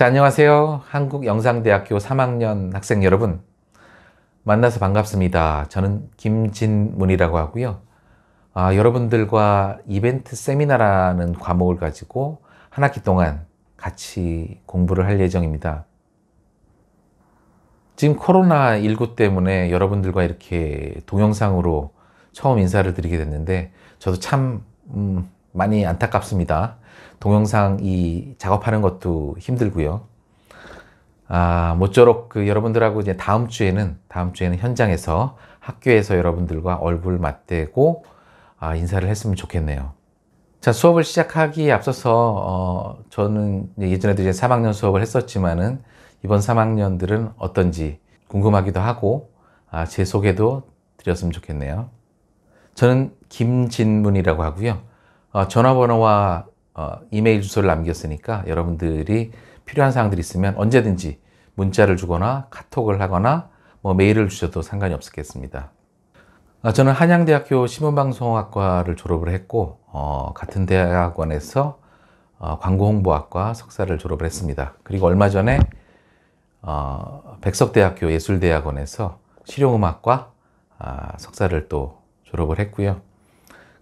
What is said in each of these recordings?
자, 안녕하세요. 한국영상대학교 3학년 학생 여러분. 만나서 반갑습니다. 저는 김진문이라고 하고요. 아, 여러분들과 이벤트 세미나라는 과목을 가지고 한 학기 동안 같이 공부를 할 예정입니다. 지금 코로나19 때문에 여러분들과 이렇게 동영상으로 처음 인사를 드리게 됐는데, 저도 참, 음, 많이 안타깝습니다. 동영상 이 작업하는 것도 힘들고요. 아, 모쪼록 그 여러분들하고 이제 다음 주에는 다음 주에는 현장에서 학교에서 여러분들과 얼굴 맞대고 아, 인사를 했으면 좋겠네요. 자, 수업을 시작하기에 앞서서 어, 저는 예전에도 이제 3학년 수업을 했었지만은 이번 3학년들은 어떤지 궁금하기도 하고 아, 제 소개도 드렸으면 좋겠네요. 저는 김진문이라고 하고요. 어, 전화번호와 어, 이메일 주소를 남겼으니까 여러분들이 필요한 사항들이 있으면 언제든지 문자를 주거나 카톡을 하거나 뭐 메일을 주셔도 상관이 없었겠습니다. 어, 아, 저는 한양대학교 신문방송학과를 졸업을 했고 어, 같은 대학원에서 어, 광고홍보학과 석사를 졸업을 했습니다. 그리고 얼마 전에 어, 백석대학교 예술대학원에서 실용음악과 아, 석사를 또 졸업을 했고요.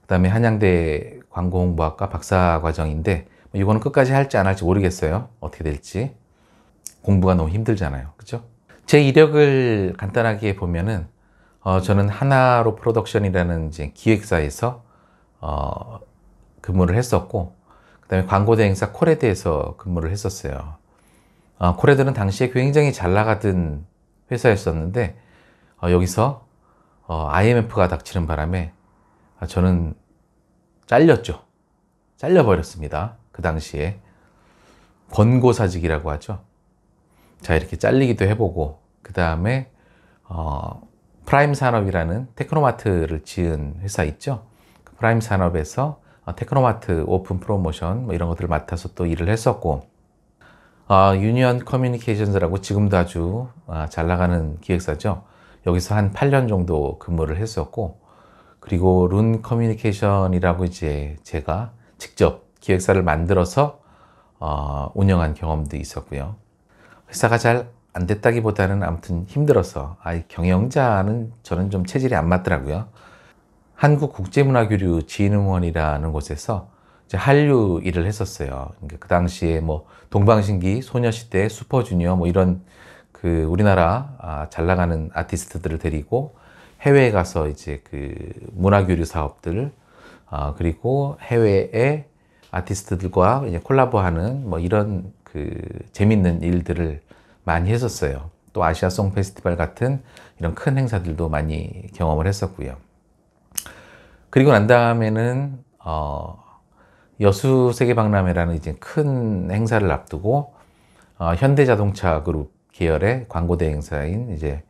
그 다음에 한양대 관공부학과 박사 과정인데 뭐 이거는 끝까지 할지 안 할지 모르겠어요. 어떻게 될지. 공부가 너무 힘들잖아요. 그죠? 제 이력을 간단하게 보면은 어, 저는 하나로 프로덕션이라는 이제 기획사에서 어, 근무를 했었고 그다음에 광고 대행사 코레드에서 근무를 했었어요. 어, 코레드는 당시에 굉장히 잘 나가던 회사였었는데 어, 여기서 어, IMF가 닥치는 바람에 아, 저는 잘렸죠. 잘려버렸습니다. 그 당시에. 권고사직이라고 하죠. 자, 이렇게 잘리기도 해보고, 그 다음에, 어, 프라임 산업이라는 테크노마트를 지은 회사 있죠. 그 프라임 산업에서 어, 테크노마트 오픈 프로모션 뭐 이런 것들을 맡아서 또 일을 했었고, 어, 유니언 커뮤니케이션즈라고 지금도 아주 아, 잘 나가는 기획사죠. 여기서 한 8년 정도 근무를 했었고, 그리고 룬 커뮤니케이션이라고 이제 제가 직접 기획사를 만들어서 어, 운영한 경험도 있었고요. 회사가 잘 안 됐다기보다는 아무튼 힘들어서 아, 경영자는 저는 좀 체질이 안 맞더라고요. 한국 국제문화교류 지인원이라는 곳에서 한류 일을 했었어요. 그러니까 그 당시에 뭐 동방신기, 소녀시대, 슈퍼주니어 뭐 이런 그 우리나라 아, 잘 나가는 아티스트들을 데리고 해외에 가서 이제 그 문화 교류 사업들 어, 아, 그리고 해외에 아티스트들과 이제 콜라보하는 뭐 이런 그 재밌는 일들을 많이 했었어요. 또 아시아 송 페스티벌 같은 이런 큰 행사들도 많이 경험을 했었고요. 그리고 난 다음에는 어, 여수 세계박람회라는 이제 큰 행사를 앞두고 어, 현대자동차 그룹 계열의 광고대 행사인 이제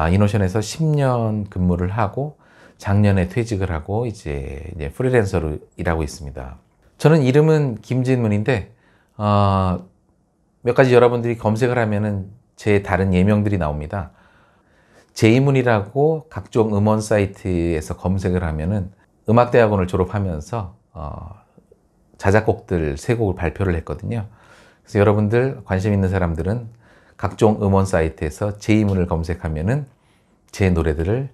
아, 이노션에서 10년 근무를 하고 작년에 퇴직을 하고 이제, 이제 프리랜서로 일하고 있습니다. 저는 이름은 김진문인데 어, 몇 가지 여러분들이 검색을 하면은 제 다른 예명들이 나옵니다. 제이문이라고 각종 음원 사이트에서 검색을 하면은 음악대학원을 졸업하면서 어, 자작곡들 세 곡을 발표를 했거든요. 그래서 여러분들 관심 있는 사람들은 각종 음원 사이트에서 제이문을 검색하면은 제 노래들을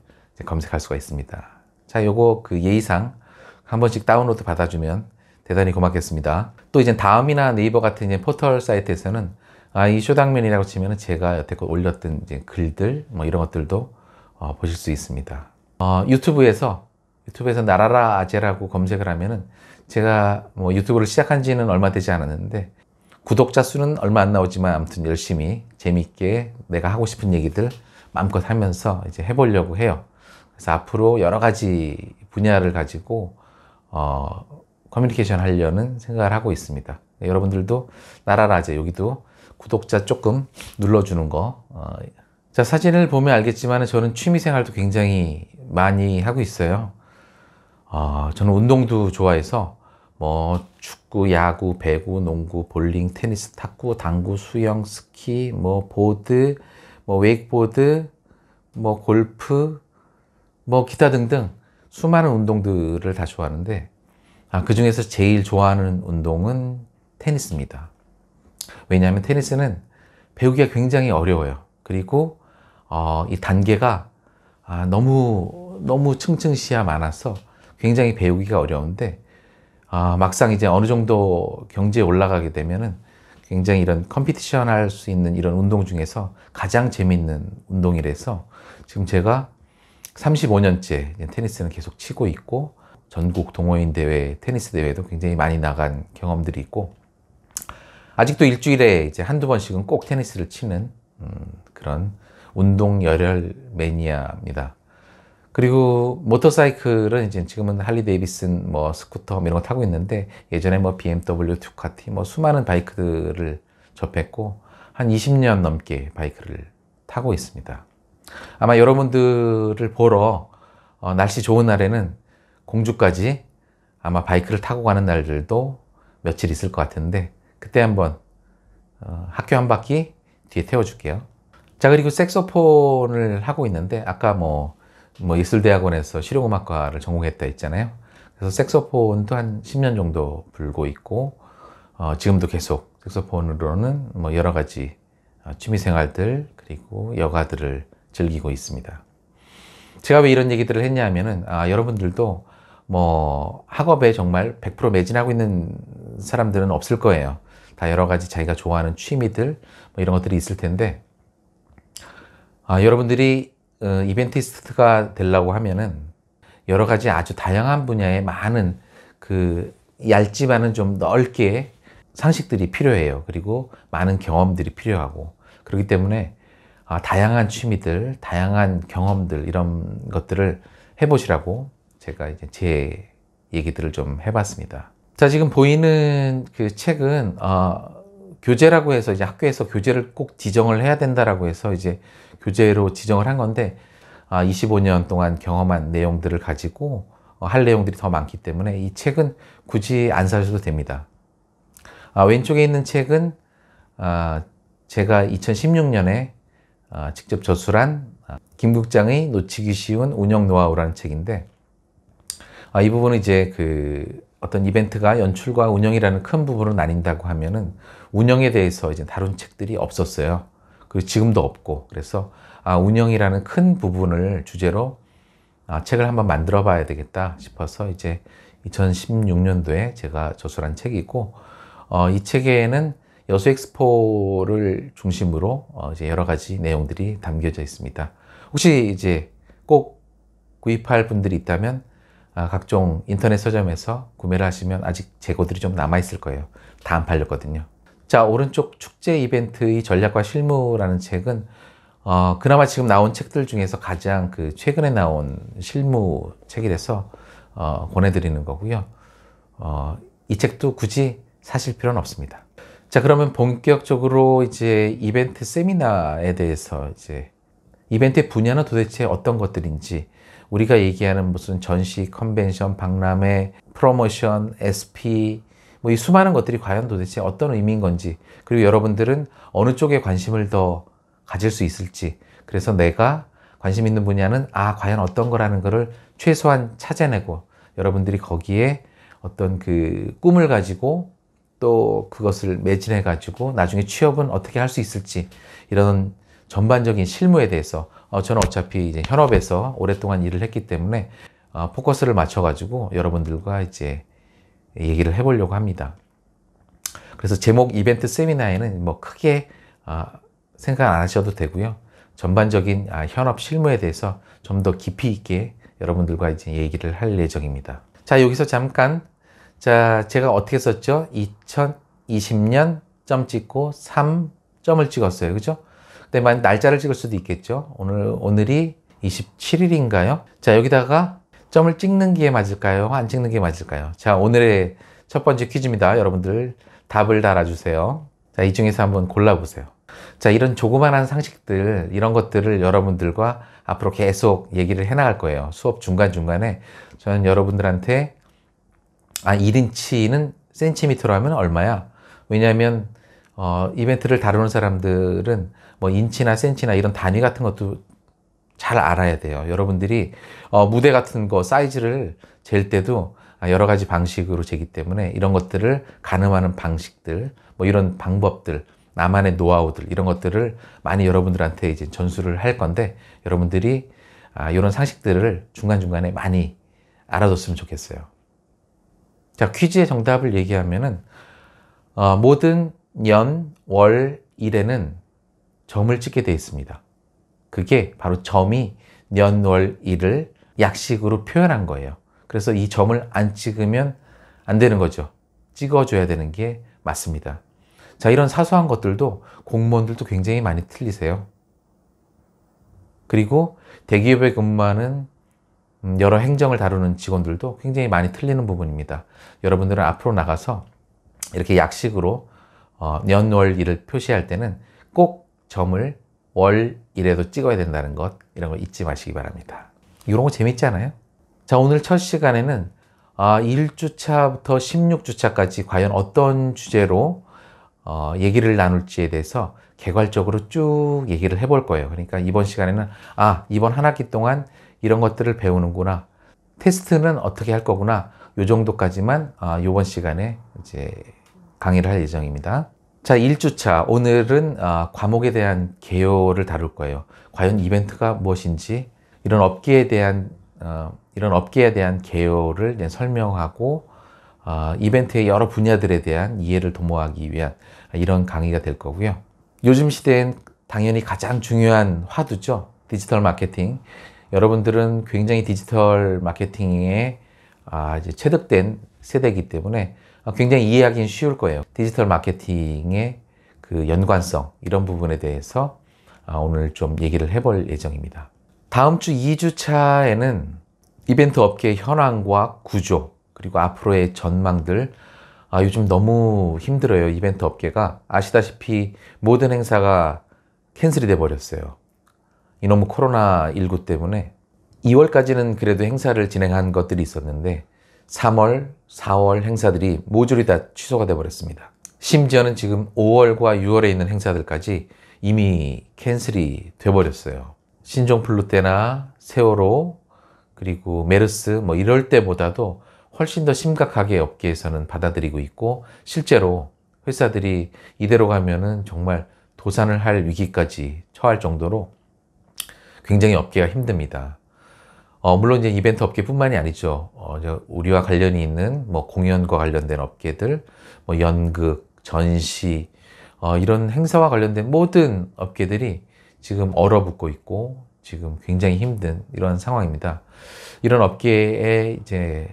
검색할 수가 있습니다. 자, 요거 그 예의상 한 번씩 다운로드 받아주면 대단히 고맙겠습니다. 또 이제 다음이나 네이버 같은 이제 포털 사이트에서는 아, 이 쇼당면이라고 치면은 제가 여태껏 올렸던 이제 글들 뭐 이런 것들도 어, 보실 수 있습니다. 어, 유튜브에서 유튜브에서 나라라 아재라고 검색을 하면은 제가 뭐 유튜브를 시작한 지는 얼마 되지 않았는데 구독자 수는 얼마 안 나오지만 아무튼 열심히 재밌게 내가 하고 싶은 얘기들 마음껏 하면서 이제 해보려고 해요. 그래서 앞으로 여러 가지 분야를 가지고 어, 커뮤니케이션 하려는 생각을 하고 있습니다. 네, 여러분들도 나라라제 여기도 구독자 조금 눌러주는 거. 어, 자 사진을 보면 알겠지만 저는 취미생활도 굉장히 많이 하고 있어요. 어, 저는 운동도 좋아해서 뭐 축구, 야구, 배구, 농구, 볼링, 테니스, 탁구, 당구, 수영, 스키, 뭐 보드, 뭐 웨이크보드, 뭐 골프, 뭐 기타 등등 수많은 운동들을 다 좋아하는데 아, 그 중에서 제일 좋아하는 운동은 테니스입니다. 왜냐하면 테니스는 배우기가 굉장히 어려워요. 그리고 어, 이 단계가 아, 너무 너무 층층시야 많아서 굉장히 배우기가 어려운데 아, 막상 이제 어느 정도 경제에 올라가게 되면은 굉장히 이런 컴피티션 할 수 있는 이런 운동 중에서 가장 재밌는 운동이라서 지금 제가 35년째 테니스는 계속 치고 있고 전국 동호인 대회, 테니스 대회도 굉장히 많이 나간 경험들이 있고 아직도 일주일에 이제 한두 번씩은 꼭 테니스를 치는 음, 그런 운동 열혈 매니아입니다. 그리고 모터사이클은 이제 지금은 할리 데이비슨 뭐 스쿠터 뭐 이런 거 타고 있는데 예전에 뭐 BMW, 두카티 뭐 수많은 바이크들을 접했고 한 20년 넘게 바이크를 타고 있습니다. 아마 여러분들을 보러 어, 날씨 좋은 날에는 공주까지 아마 바이크를 타고 가는 날들도 며칠 있을 것 같은데 그때 한번 어, 학교 한 바퀴 뒤에 태워줄게요. 자 그리고 색소폰을 하고 있는데 아까 뭐뭐 예술대학원에서 실용음악과를 전공했다 했잖아요. 그래서 색소폰도 한 10년 정도 불고 있고 어, 지금도 계속 색소폰으로는 뭐 여러 가지 어, 취미생활들 그리고 여가들을 즐기고 있습니다. 제가 왜 이런 얘기들을 했냐면은 하 아, 여러분들도 뭐 학업에 정말 100% 매진하고 있는 사람들은 없을 거예요. 다 여러 가지 자기가 좋아하는 취미들 뭐 이런 것들이 있을 텐데 아, 여러분들이 어, 이벤티스트가 되려고 하면은 여러 가지 아주 다양한 분야의 많은 그 얇지만은 좀 넓게 상식들이 필요해요. 그리고 많은 경험들이 필요하고 그렇기 때문에 아, 다양한 취미들, 다양한 경험들 이런 것들을 해보시라고 제가 이제 제 얘기들을 좀 해봤습니다. 자 지금 보이는 그 책은 어, 교재라고 해서 이제 학교에서 교재를 꼭 지정을 해야 된다라고 해서 이제 교재로 지정을 한 건데 25년 아, 동안 경험한 내용들을 가지고 어, 할 내용들이 더 많기 때문에 이 책은 굳이 안 사셔도 됩니다. 아, 왼쪽에 있는 책은 아, 제가 2016년에 직접 저술한 김국장의 놓치기 쉬운 운영 노하우라는 책인데 이 부분은 이제 그 어떤 이벤트가 연출과 운영이라는 큰 부분으로 나뉜다고 하면은 운영에 대해서 이제 다룬 책들이 없었어요. 그리고 지금도 없고 그래서 아, 운영이라는 큰 부분을 주제로 아, 책을 한번 만들어 봐야 되겠다 싶어서 이제 2016년도에 제가 저술한 책이 있고 어, 이 책에는 여수 엑스포를 중심으로 어, 이제 여러 가지 내용들이 담겨져 있습니다. 혹시 이제 꼭 구입할 분들이 있다면 아, 각종 인터넷 서점에서 구매를 하시면 아직 재고들이 좀 남아 있을 거예요. 다 안 팔렸거든요. 자, 오른쪽 축제 이벤트의 전략과 실무라는 책은 어, 그나마 지금 나온 책들 중에서 가장 그 최근에 나온 실무 책이돼서 어, 권해드리는 거고요. 어, 이 책도 굳이 사실 필요는 없습니다. 자, 그러면 본격적으로 이제 이벤트 세미나에 대해서 이제 이벤트의 분야는 도대체 어떤 것들인지 우리가 얘기하는 무슨 전시, 컨벤션, 박람회, 프로모션, SP, 뭐이 수많은 것들이 과연 도대체 어떤 의미인 건지 그리고 여러분들은 어느 쪽에 관심을 더 가질 수 있을지 그래서 내가 관심 있는 분야는 아 과연 어떤 거라는 거를 최소한 찾아내고 여러분들이 거기에 어떤 그 꿈을 가지고 또 그것을 매진해 가지고 나중에 취업은 어떻게 할 수 있을지 이런 전반적인 실무에 대해서 어, 저는 어차피 이제 현업에서 오랫동안 일을 했기 때문에 어, 포커스를 맞춰 가지고 여러분들과 이제 얘기를 해보려고 합니다. 그래서 제목 이벤트 세미나에는 뭐 크게 아, 생각 안 하셔도 되고요. 전반적인 아, 현업 실무에 대해서 좀 더 깊이 있게 여러분들과 이제 얘기를 할 예정입니다. 자, 여기서 잠깐. 자, 제가 어떻게 썼죠? 2020년 점 찍고 3 점을 찍었어요. 그죠? 근데 만약 날짜를 찍을 수도 있겠죠? 오늘, 오늘이 27일인가요? 자, 여기다가 점을 찍는 게 맞을까요? 안 찍는 게 맞을까요? 자, 오늘의 첫 번째 퀴즈입니다. 여러분들 답을 달아주세요. 자, 이 중에서 한번 골라보세요. 자, 이런 조그만한 상식들, 이런 것들을 여러분들과 앞으로 계속 얘기를 해나갈 거예요. 수업 중간중간에 저는 여러분들한테 아, 1인치는 센티미터로 하면 얼마야? 왜냐하면 어, 이벤트를 다루는 사람들은 뭐 인치나 센치나 이런 단위 같은 것도 잘 알아야 돼요. 여러분들이 어, 무대 같은 거 사이즈를 잴 때도 아, 여러 가지 방식으로 재기 때문에 이런 것들을 가늠하는 방식들, 뭐 이런 방법들, 나만의 노하우들 이런 것들을 많이 여러분들한테 이제 전수를 할 건데 여러분들이 아, 이런 상식들을 중간중간에 많이 알아뒀으면 좋겠어요. 자, 퀴즈의 정답을 얘기하면은 어, 모든 년 월, 일에는 점을 찍게 되어 있습니다. 그게 바로 점이 년월일을 약식으로 표현한 거예요. 그래서 이 점을 안 찍으면 안 되는 거죠. 찍어줘야 되는 게 맞습니다. 자, 이런 사소한 것들도 공무원들도 굉장히 많이 틀리세요. 그리고 대기업에 근무하는 음, 여러 행정을 다루는 직원들도 굉장히 많이 틀리는 부분입니다. 여러분들은 앞으로 나가서 이렇게 약식으로 어, 년월일을 표시할 때는 꼭 점을 월 1회도 찍어야 된다는 것 이런 거 잊지 마시기 바랍니다. 이런 거 재밌지 않아요? 자 오늘 첫 시간에는 아, 1주차부터 16주차까지 과연 어떤 주제로 어, 얘기를 나눌지에 대해서 개괄적으로 쭉 얘기를 해볼 거예요. 그러니까 이번 시간에는 아 이번 한 학기 동안 이런 것들을 배우는구나 테스트는 어떻게 할 거구나 요 정도까지만 아, 이번 시간에 이제 강의를 할 예정입니다. 자, 1주차. 오늘은 어, 과목에 대한 개요를 다룰 거예요. 과연 이벤트가 무엇인지, 이런 업계에 대한, 어, 이런 업계에 대한 개요를 설명하고, 어, 이벤트의 여러 분야들에 대한 이해를 도모하기 위한 이런 강의가 될 거고요. 요즘 시대엔 당연히 가장 중요한 화두죠. 디지털 마케팅. 여러분들은 굉장히 디지털 마케팅에 아, 이제 체득된 세대이기 때문에 어, 굉장히 이해하기는 쉬울 거예요. 디지털 마케팅의 그 연관성 이런 부분에 대해서 아, 오늘 좀 얘기를 해볼 예정입니다. 다음 주 2주차에는 이벤트 업계 의 현황과 구조 그리고 앞으로의 전망들 아, 요즘 너무 힘들어요. 이벤트 업계가 아시다시피 모든 행사가 캔슬이 돼 버렸어요. 이놈의 코로나 19 때문에 2월까지는 그래도 행사를 진행한 것들이 있었는데 3월, 4월 행사들이 모조리 다 취소가 되어버렸습니다. 심지어는 지금 5월과 6월에 있는 행사들까지 이미 캔슬이 되어버렸어요. 신종플루 때나 세월호 그리고 메르스 뭐 이럴 때보다도 훨씬 더 심각하게 업계에서는 받아들이고 있고 실제로 회사들이 이대로 가면은 정말 도산을 할 위기까지 처할 정도로 굉장히 업계가 힘듭니다. 어, 물론 이제 이벤트 업계뿐만이 아니죠. 어, 우리와 관련이 있는 뭐 공연과 관련된 업계들, 뭐 연극, 전시, 어, 이런 행사와 관련된 모든 업계들이 지금 얼어붙고 있고 지금 굉장히 힘든 이런 상황입니다. 이런 업계의 이제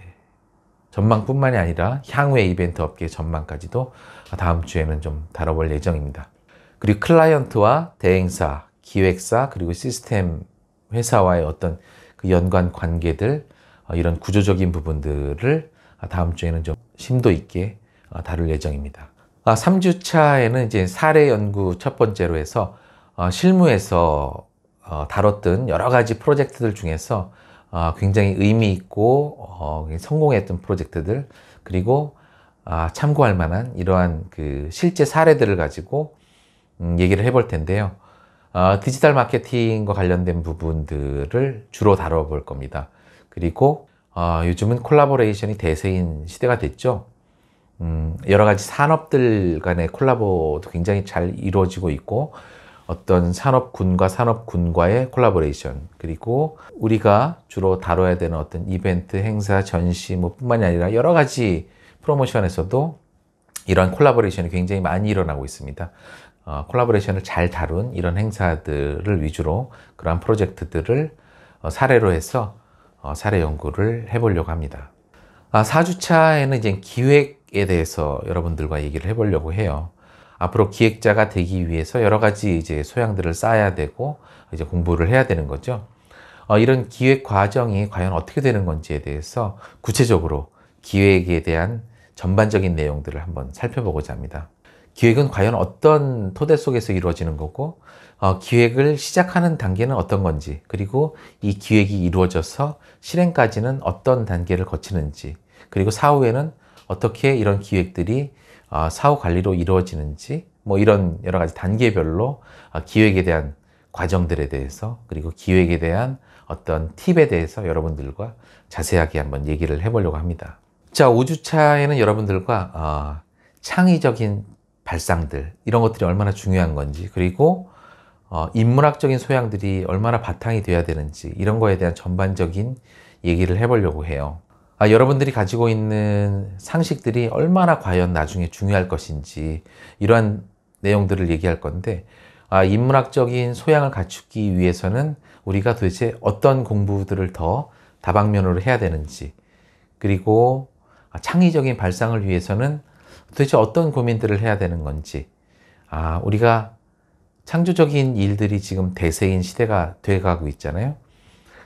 전망뿐만이 아니라 향후의 이벤트 업계 전망까지도 다음 주에는 좀 다뤄볼 예정입니다. 그리고 클라이언트와 대행사, 기획사, 그리고 시스템 회사와의 어떤 그 연관 관계들 어, 이런 구조적인 부분들을 다음 주에는 좀 심도 있게 어, 다룰 예정입니다. 3주차에는 아, 이제 사례 연구 첫 번째로 해서 어, 실무에서 다뤘던 여러 가지 프로젝트들 중에서 굉장히 의미 있고 성공했던 프로젝트들 그리고 아, 참고할 만한 이러한 그 실제 사례들을 가지고 음, 얘기를 해볼 텐데요. 어, 디지털 마케팅과 관련된 부분들을 주로 다뤄볼 겁니다. 그리고 어, 요즘은 콜라보레이션이 대세인 시대가 됐죠. 음, 여러 가지 산업들 간의 콜라보도 굉장히 잘 이루어지고 있고 어떤 산업군과 산업군과의 콜라보레이션 그리고 우리가 주로 다뤄야 되는 어떤 이벤트, 행사, 전시 뭐 뿐만이 아니라 여러 가지 프로모션에서도 이런 콜라보레이션이 굉장히 많이 일어나고 있습니다. 어, 콜라보레이션을 잘 다룬 이런 행사들을 위주로 그러한 프로젝트들을 어, 사례로 해서 어, 사례 연구를 해보려고 합니다. 아, 4주차에는 이제 기획에 대해서 여러분들과 얘기를 해보려고 해요. 앞으로 기획자가 되기 위해서 여러 가지 이제 소양들을 쌓아야 되고 이제 공부를 해야 되는 거죠. 어, 이런 기획 과정이 과연 어떻게 되는 건지에 대해서 구체적으로 기획에 대한 전반적인 내용들을 한번 살펴보고자 합니다. 기획은 과연 어떤 토대 속에서 이루어지는 거고 어, 기획을 시작하는 단계는 어떤 건지 그리고 이 기획이 이루어져서 실행까지는 어떤 단계를 거치는지 그리고 사후에는 어떻게 이런 기획들이 어, 사후 관리로 이루어지는지 뭐 이런 여러 가지 단계별로 어, 기획에 대한 과정들에 대해서 그리고 기획에 대한 어떤 팁에 대해서 여러분들과 자세하게 한번 얘기를 해보려고 합니다. 자, 5주차에는 여러분들과 어, 창의적인 발상들 이런 것들이 얼마나 중요한 건지 그리고 어, 인문학적인 소양들이 얼마나 바탕이 돼야 되는지 이런 거에 대한 전반적인 얘기를 해보려고 해요. 아, 여러분들이 가지고 있는 상식들이 얼마나 과연 나중에 중요할 것인지 이러한 내용들을 얘기할 건데 아, 인문학적인 소양을 갖추기 위해서는 우리가 도대체 어떤 공부들을 더 다방면으로 해야 되는지 그리고 창의적인 발상을 위해서는 도대체 어떤 고민들을 해야 되는 건지, 아, 우리가 창조적인 일들이 지금 대세인 시대가 돼가고 있잖아요.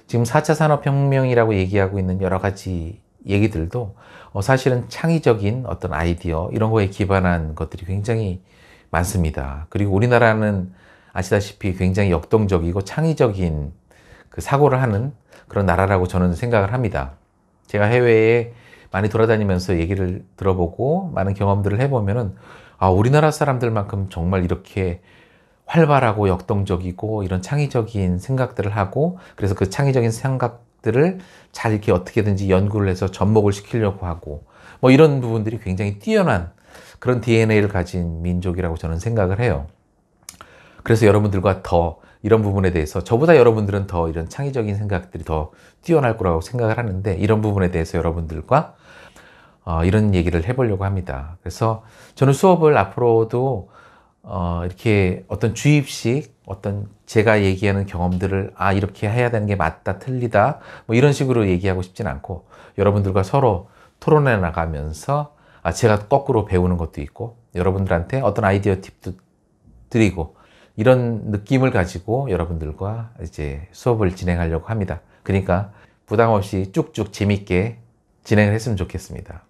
지금 4차 산업혁명이라고 얘기하고 있는 여러 가지 얘기들도 어, 사실은 창의적인 어떤 아이디어 이런 거에 기반한 것들이 굉장히 많습니다. 그리고 우리나라는 아시다시피 굉장히 역동적이고 창의적인 그 사고를 하는 그런 나라라고 저는 생각을 합니다. 제가 해외에 많이 돌아다니면서 얘기를 들어보고 많은 경험들을 해보면 아, 우리나라 사람들만큼 정말 이렇게 활발하고 역동적이고 이런 창의적인 생각들을 하고 그래서 그 창의적인 생각들을 잘 이렇게 어떻게든지 연구를 해서 접목을 시키려고 하고 뭐 이런 부분들이 굉장히 뛰어난 그런 DNA를 가진 민족이라고 저는 생각을 해요. 그래서 여러분들과 더 이런 부분에 대해서 저보다 여러분들은 더 이런 창의적인 생각들이 더 뛰어날 거라고 생각을 하는데 이런 부분에 대해서 여러분들과 어, 이런 얘기를 해보려고 합니다. 그래서 저는 수업을 앞으로도 어, 이렇게 어떤 주입식 어떤 제가 얘기하는 경험들을 아 이렇게 해야 되는 게 맞다 틀리다 뭐 이런 식으로 얘기하고 싶진 않고 여러분들과 서로 토론해 나가면서 아 제가 거꾸로 배우는 것도 있고 여러분들한테 어떤 아이디어 팁도 드리고 이런 느낌을 가지고 여러분들과 이제 수업을 진행하려고 합니다. 그러니까 부담 없이 쭉쭉 재밌게 진행을 했으면 좋겠습니다.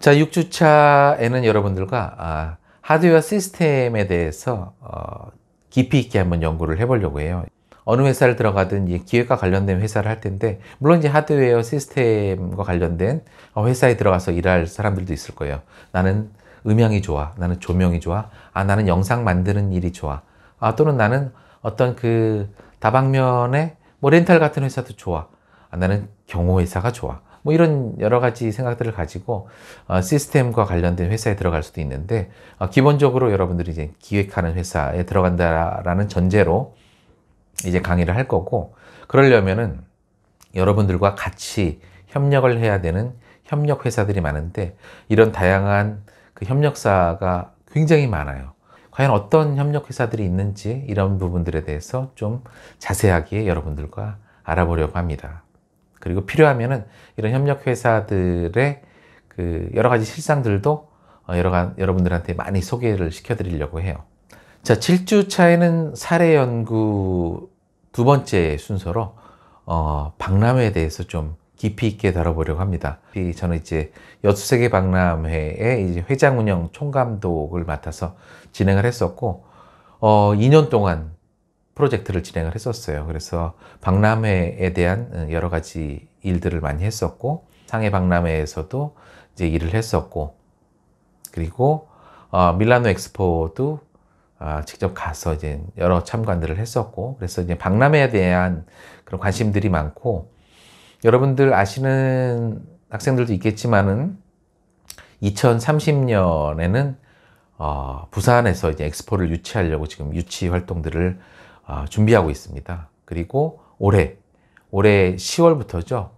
자, 6주차에는 여러분들과 아, 하드웨어 시스템에 대해서 어, 깊이 있게 한번 연구를 해보려고 해요. 어느 회사를 들어가든 기획과 관련된 회사를 할 텐데 물론 이제 하드웨어 시스템과 관련된 회사에 들어가서 일할 사람들도 있을 거예요. 나는 음향이 좋아. 나는 조명이 좋아. 아, 나는 영상 만드는 일이 좋아. 아, 또는 나는 어떤 그다방면에뭐 렌탈 같은 회사도 좋아. 아, 나는 경호 회사가 좋아. 뭐 이런 여러 가지 생각들을 가지고 어, 시스템과 관련된 회사에 들어갈 수도 있는데 어, 기본적으로 여러분들이 이제 기획하는 회사에 들어간다라는 전제로 이제 강의를 할 거고 그러려면은 여러분들과 같이 협력을 해야 되는 협력 회사들이 많은데 이런 다양한 그 협력사가 굉장히 많아요. 과연 어떤 협력회사들이 있는지 이런 부분들에 대해서 좀 자세하게 여러분들과 알아보려고 합니다. 그리고 필요하면은 이런 협력회사들의 그 여러 가지 실상들도 어, 여러, 여러분들한테 많이 소개를 시켜드리려고 해요. 자, 7주 차에는 사례 연구 두 번째 순서로 어, 박람회에 대해서 좀 깊이 있게 다뤄보려고 합니다. 저는 이제 여수세계 박람회의 회장 운영 총감독을 맡아서 진행을 했었고 어, 2년 동안 프로젝트를 진행을 했었어요. 그래서 박람회에 대한 어, 여러 가지 일들을 많이 했었고 상해 박람회에서도 이제 일을 했었고 그리고 어, 밀라노 엑스포도 아, 직접 가서 이제 여러 참관들을 했었고 그래서 이제 박람회에 대한 그런 관심들이 많고 여러분들 아시는 학생들도 있겠지만은 2030년에는 어, 부산에서 이제 엑스포를 유치하려고 지금 유치 활동들을 어, 준비하고 있습니다. 그리고 올해 올해 10월부터죠.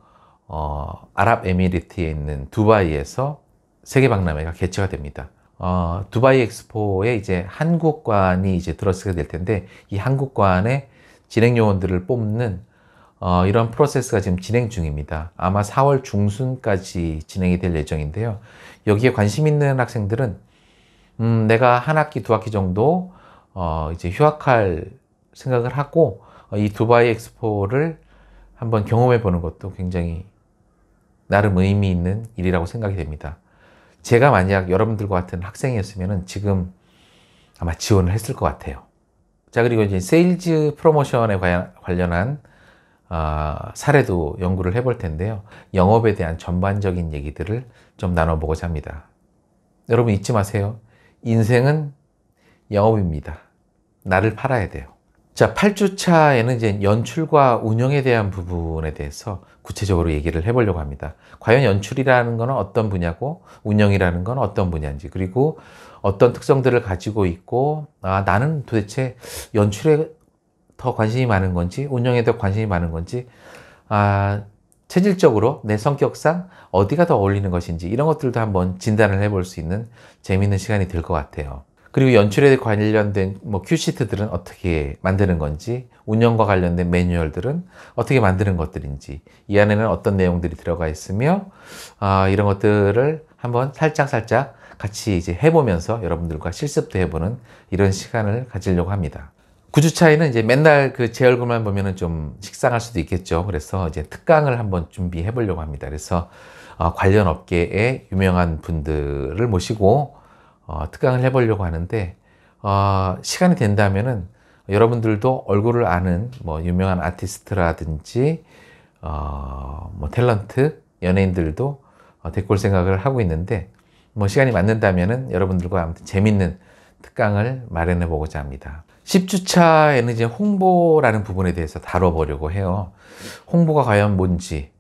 어, 아랍에미리트에 있는 두바이에서 세계 박람회가 개최가 됩니다. 어, 두바이 엑스포에 이제 한국관이 이제 들어서게 될 텐데 이 한국관의 진행 요원들을 뽑는 어, 이런 프로세스가 지금 진행 중입니다. 아마 4월 중순까지 진행이 될 예정인데요. 여기에 관심 있는 학생들은 음, 내가 한 학기, 두 학기 정도 어, 이제 휴학할 생각을 하고 어, 이 두바이 엑스포를 한번 경험해 보는 것도 굉장히 나름 의미 있는 일이라고 생각이 됩니다. 제가 만약 여러분들과 같은 학생이었으면 지금 아마 지원을 했을 것 같아요. 자, 그리고 이제 세일즈 프로모션에 관련한 어, 사례도 연구를 해볼 텐데요. 영업에 대한 전반적인 얘기들을 좀 나눠보고자 합니다. 여러분 잊지 마세요. 인생은 영업입니다. 나를 팔아야 돼요. 자, 8주차에는 이제 연출과 운영에 대한 부분에 대해서 구체적으로 얘기를 해보려고 합니다. 과연 연출이라는 건 어떤 분야고, 운영이라는 건 어떤 분야인지, 그리고 어떤 특성들을 가지고 있고, 아, 나는 도대체 연출에 더 관심이 많은 건지, 운영에 더 관심이 많은 건지, 아, 체질적으로 내 성격상 어디가 더 어울리는 것인지 이런 것들도 한번 진단을 해볼 수 있는 재미있는 시간이 될 것 같아요. 그리고 연출에 관련된 뭐 큐시트들은 어떻게 만드는 건지, 운영과 관련된 매뉴얼들은 어떻게 만드는 것들인지, 이 안에는 어떤 내용들이 들어가 있으며, 아, 이런 것들을 한번 살짝살짝 같이 이제 해보면서 여러분들과 실습도 해보는 이런 시간을 가지려고 합니다. 9주 차에는 이제 맨날 그 제 얼굴만 보면은 좀 식상할 수도 있겠죠. 그래서 이제 특강을 한번 준비해 보려고 합니다. 그래서 어, 관련 업계에 유명한 분들을 모시고 어, 특강을 해 보려고 하는데 어, 시간이 된다면은 여러분들도 얼굴을 아는 뭐 유명한 아티스트라든지 어, 뭐 탤런트 연예인들도 어, 데꼴 생각을 하고 있는데 뭐 시간이 맞는다면은 여러분들과 아무튼 재밌는 특강을 마련해 보고자 합니다. 10주차에는 이제 홍보라는 부분에 대해서 다뤄보려고 해요. 홍보가 과연 뭔지.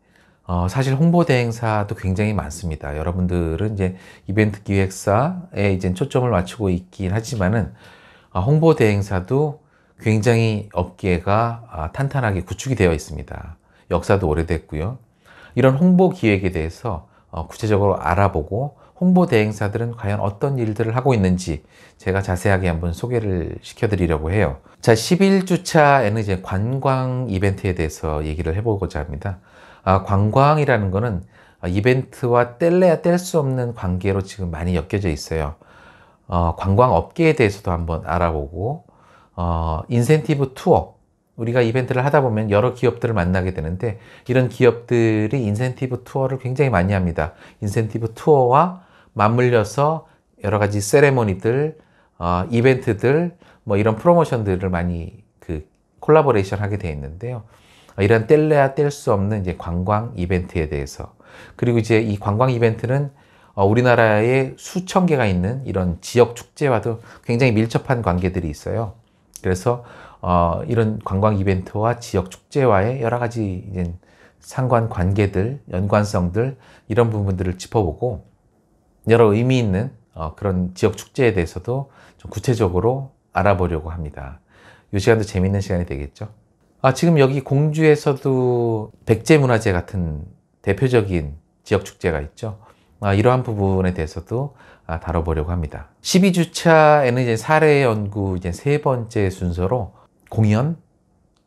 어, 사실 홍보 대행사도 굉장히 많습니다. 여러분들은 이제 이벤트 기획사에 이제 초점을 맞추고 있긴 하지만은 아, 홍보 대행사도 굉장히 업계가 아, 탄탄하게 구축이 되어 있습니다. 역사도 오래됐고요. 이런 홍보 기획에 대해서 어, 구체적으로 알아보고 홍보 대행사들은 과연 어떤 일들을 하고 있는지 제가 자세하게 한번 소개를 시켜드리려고 해요. 자, 11주차에는 이제 관광 이벤트에 대해서 얘기를 해보고자 합니다. 아, 관광이라는 거는 이벤트와 뗄래야 뗄 수 없는 관계로 지금 많이 엮여져 있어요. 어, 관광 업계에 대해서도 한번 알아보고, 어, 인센티브 투어. 우리가 이벤트를 하다 보면 여러 기업들을 만나게 되는데, 이런 기업들이 인센티브 투어를 굉장히 많이 합니다. 인센티브 투어와 맞물려서 여러 가지 세레모니들, 어, 이벤트들, 뭐 이런 프로모션들을 많이 그 콜라보레이션 하게 되어 있는데요. 이런 뗄래야 뗄 수 없는 이제 관광 이벤트에 대해서 그리고 이제 이 관광 이벤트는 어, 우리나라에 수천 개가 있는 이런 지역 축제와도 굉장히 밀접한 관계들이 있어요. 그래서 어, 이런 관광 이벤트와 지역 축제와의 여러 가지 이제 상관 관계들, 연관성들 이런 부분들을 짚어보고 여러 의미 있는 어, 그런 지역 축제에 대해서도 좀 구체적으로 알아보려고 합니다. 이 시간도 재밌는 시간이 되겠죠. 아, 지금 여기 공주에서도 백제문화재 같은 대표적인 지역 축제가 있죠. 아, 이러한 부분에 대해서도 아, 다뤄보려고 합니다. 12주차에는 이제 사례 연구 이제 세 번째 순서로 공연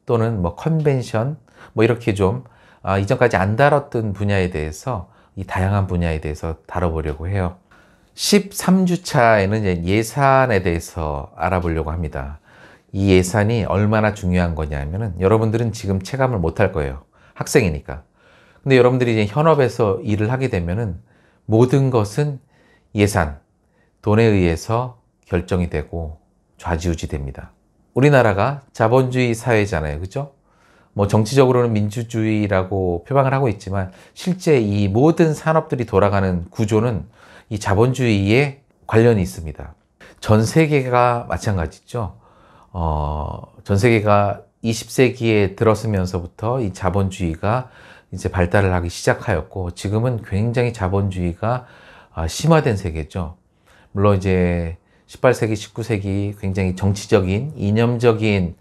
또는 뭐 컨벤션 뭐 이렇게 좀 아, 이전까지 안 다뤘던 분야에 대해서 이 다양한 분야에 대해서 다뤄보려고 해요. 13주차에는 예산에 대해서 알아보려고 합니다. 이 예산이 얼마나 중요한 거냐면 여러분들은 지금 체감을 못할 거예요. 학생이니까. 근데 여러분들이 이제 현업에서 일을 하게 되면 모든 것은 예산, 돈에 의해서 결정이 되고 좌지우지 됩니다. 우리나라가 자본주의 사회잖아요. 그죠? 뭐 정치적으로는 민주주의라고 표방을 하고 있지만 실제 이 모든 산업들이 돌아가는 구조는 이 자본주의에 관련이 있습니다. 전 세계가 마찬가지죠. 어, 전 세계가 20세기에 들었으면서부터 이 자본주의가 이제 발달을 하기 시작하였고 지금은 굉장히 자본주의가 아, 심화된 세계죠. 물론 이제 18세기, 19세기 굉장히 정치적인, 이념적인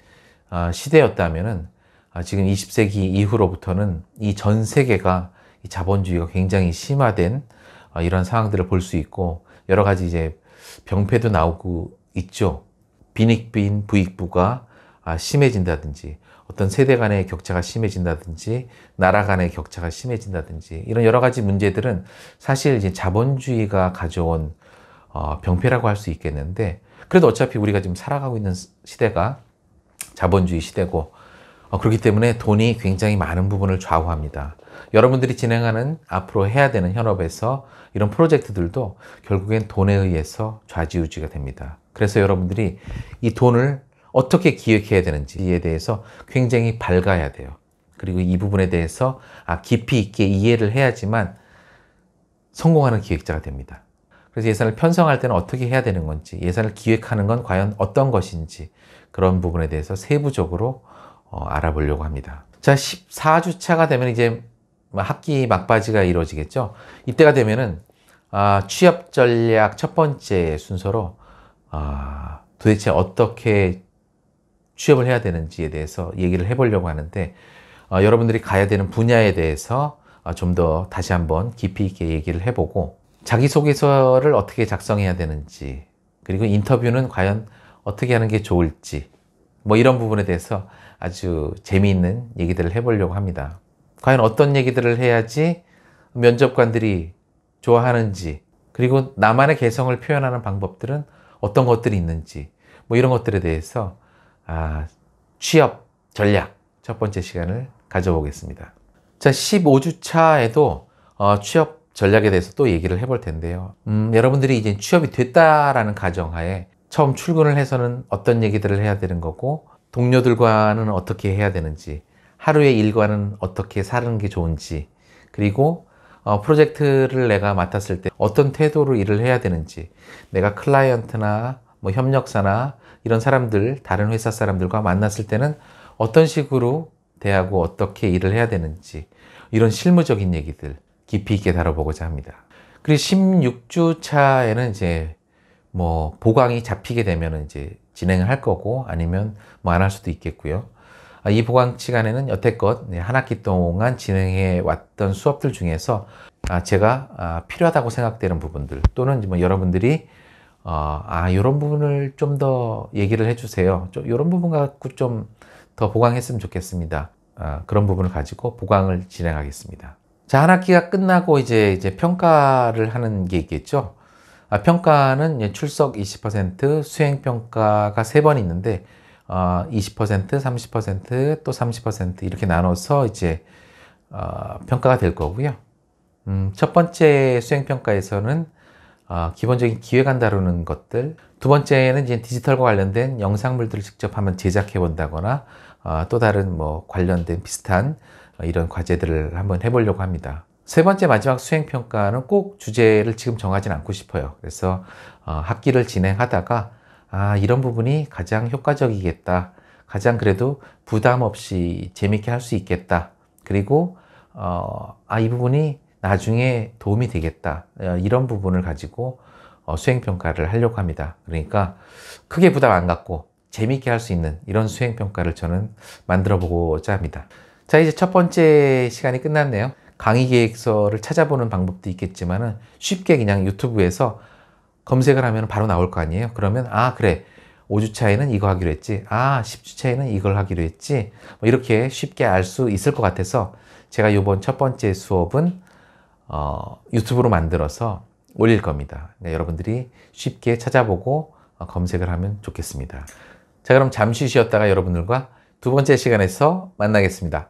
아, 시대였다면은 아, 지금 20세기 이후로부터는 이 전 세계가 이 자본주의가 굉장히 심화된 아, 이런 상황들을 볼 수 있고 여러 가지 이제 병폐도 나오고 있죠. 빈익빈 부익부가 아, 심해진다든지 어떤 세대 간의 격차가 심해진다든지 나라 간의 격차가 심해진다든지 이런 여러 가지 문제들은 사실 이제 자본주의가 가져온 어, 병폐라고 할 수 있겠는데 그래도 어차피 우리가 지금 살아가고 있는 시대가 자본주의 시대고 어, 그렇기 때문에 돈이 굉장히 많은 부분을 좌우합니다. 여러분들이 진행하는 앞으로 해야 되는 현업에서 이런 프로젝트들도 결국엔 돈에 의해서 좌지우지가 됩니다. 그래서 여러분들이 이 돈을 어떻게 기획해야 되는지에 대해서 굉장히 밝아야 돼요. 그리고 이 부분에 대해서 아, 깊이 있게 이해를 해야지만 성공하는 기획자가 됩니다. 그래서 예산을 편성할 때는 어떻게 해야 되는 건지, 예산을 기획하는 건 과연 어떤 것인지, 그런 부분에 대해서 세부적으로 어, 알아보려고 합니다. 자, 14주차가 되면 이제 학기 막바지가 이루어지겠죠. 이때가 되면은 아, 취업 전략 첫 번째 순서로 아, 도대체 어떻게 취업을 해야 되는지에 대해서 얘기를 해보려고 하는데 어, 여러분들이 가야 되는 분야에 대해서 어, 좀더 다시 한번 깊이 있게 얘기를 해보고 자기소개서를 어떻게 작성해야 되는지 그리고 인터뷰는 과연 어떻게 하는 게 좋을지 뭐 이런 부분에 대해서 아주 재미있는 얘기들을 해보려고 합니다. 과연 어떤 얘기들을 해야지 면접관들이 좋아하는지, 그리고 나만의 개성을 표현하는 방법들은 어떤 것들이 있는지, 뭐 이런 것들에 대해서 아, 취업 전략 첫 번째 시간을 가져보겠습니다. 자, 15주차에도 어, 취업 전략에 대해서 또 얘기를 해볼 텐데요. 음, 여러분들이 이제 취업이 됐다라는 가정하에 처음 출근을 해서는 어떤 얘기들을 해야 되는 거고, 동료들과는 어떻게 해야 되는지, 하루의 일과는 어떻게 사는 게 좋은지, 그리고 어, 프로젝트를 내가 맡았을 때 어떤 태도로 일을 해야 되는지, 내가 클라이언트나 뭐 협력사나 이런 사람들, 다른 회사 사람들과 만났을 때는 어떤 식으로 대하고 어떻게 일을 해야 되는지, 이런 실무적인 얘기들 깊이 있게 다뤄보고자 합니다. 그리고 16주 차에는 이제 뭐 보강이 잡히게 되면 이제 진행을 할 거고 아니면 뭐 안 할 수도 있겠고요. 아, 이 보강 시간에는 여태껏 네, 한 학기 동안 진행해 왔던 수업들 중에서 아, 제가 아, 필요하다고 생각되는 부분들 또는 뭐 여러분들이 어, 아 이런 부분을 좀 더 얘기를 해주세요. 좀 이런 부분 갖고 좀 더 보강했으면 좋겠습니다. 그런 부분을 가지고 보강을 진행하겠습니다. 자, 한 학기가 끝나고 이제 이제 평가를 하는 게 있겠죠. 아, 평가는 출석 20%, 수행평가가 3번 있는데, 어, 20%, 30%, 또 30% 이렇게 나눠서 이제, 어, 평가가 될 거고요. 음, 첫 번째 수행평가에서는 어, 기본적인 기획안 다루는 것들, 두 번째는 이제 디지털과 관련된 영상물들을 직접 한번 제작해 본다거나 어, 또 다른 뭐 관련된 비슷한 이런 과제들을 한번 해보려고 합니다. 세 번째 마지막 수행평가는 꼭 주제를 지금 정하진 않고 싶어요. 그래서 어, 학기를 진행하다가 아 이런 부분이 가장 효과적이겠다. 가장 그래도 부담 없이 재밌게 할 수 있겠다. 그리고 어, 아이 부분이 나중에 도움이 되겠다. 어, 이런 부분을 가지고 어, 수행평가를 하려고 합니다. 그러니까 크게 부담 안 갖고 재밌게 할 수 있는 이런 수행평가를 저는 만들어 보고자 합니다. 자 이제 첫 번째 시간이 끝났네요. 강의 계획서를 찾아보는 방법도 있겠지만 쉽게 그냥 유튜브에서 검색을 하면 바로 나올 거 아니에요. 그러면 아 그래 5주 차에는 이거 하기로 했지. 아 10주 차에는 이걸 하기로 했지. 뭐 이렇게 쉽게 알 수 있을 것 같아서 제가 이번 첫 번째 수업은 어, 유튜브로 만들어서 올릴 겁니다. 그러니까 여러분들이 쉽게 찾아보고 어, 검색을 하면 좋겠습니다. 자 그럼 잠시 쉬었다가 여러분들과 두 번째 시간에서 만나겠습니다.